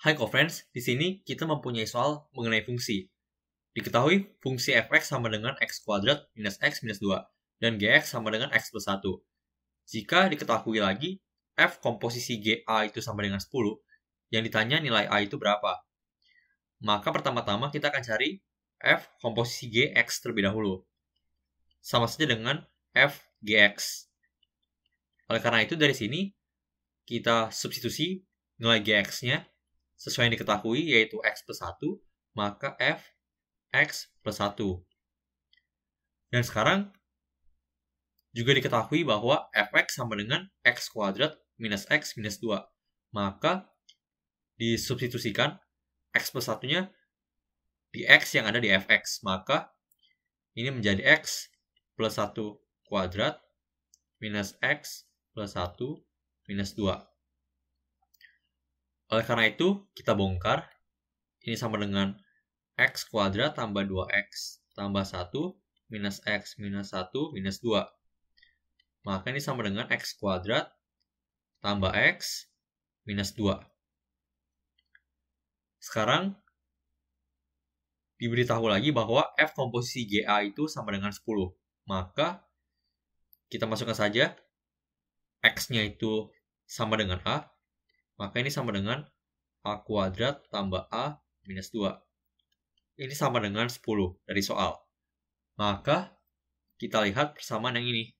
Hai friends, di sini kita mempunyai soal mengenai fungsi. Diketahui fungsi fx sama dengan x kuadrat minus x minus 2, dan gx sama dengan x plus 1. Jika diketahui lagi, f komposisi ga itu sama dengan 10, yang ditanya nilai a itu berapa. Maka pertama-tama kita akan cari f komposisi gx terlebih dahulu. Sama saja dengan f gx. Oleh karena itu dari sini, kita substitusi nilai gx-nya sesuai yang diketahui yaitu X plus 1, maka F X plus 1. Dan sekarang juga diketahui bahwa Fx sama dengan X kuadrat minus X minus 2. Maka disubstitusikan X plus 1-nya di X yang ada di Fx. Maka ini menjadi X plus 1 kuadrat minus X plus 1 minus 2. Oleh karena itu, kita bongkar. Ini sama dengan x kuadrat tambah 2x tambah 1 minus x minus 1 minus 2. Maka ini sama dengan x kuadrat tambah x minus 2. Sekarang, diberitahu lagi bahwa f komposisi GA itu sama dengan 10. Maka, kita masukkan saja x-nya itu sama dengan A, maka ini sama dengan A kuadrat tambah A minus 2. Ini sama dengan 10 dari soal. Maka kita lihat persamaan yang ini.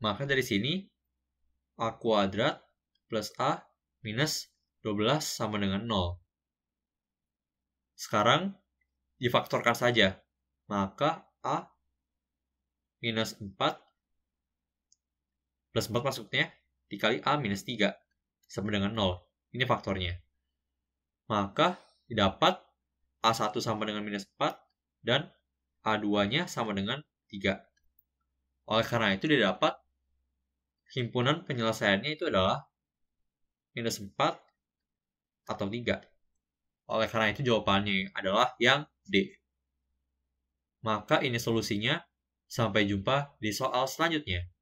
Maka dari sini A kuadrat plus A minus 12 sama dengan 0. Sekarang difaktorkan saja. Maka A minus 4 plus 4 maksudnya dikali A minus 3 sama dengan 0. Ini faktornya. Maka didapat A1 sama dengan minus 4 dan A2-nya sama dengan 3. Oleh karena itu didapat himpunan penyelesaiannya itu adalah minus 4 atau 3. Oleh karena itu jawabannya adalah yang D. Maka ini solusinya. Sampai jumpa di soal selanjutnya.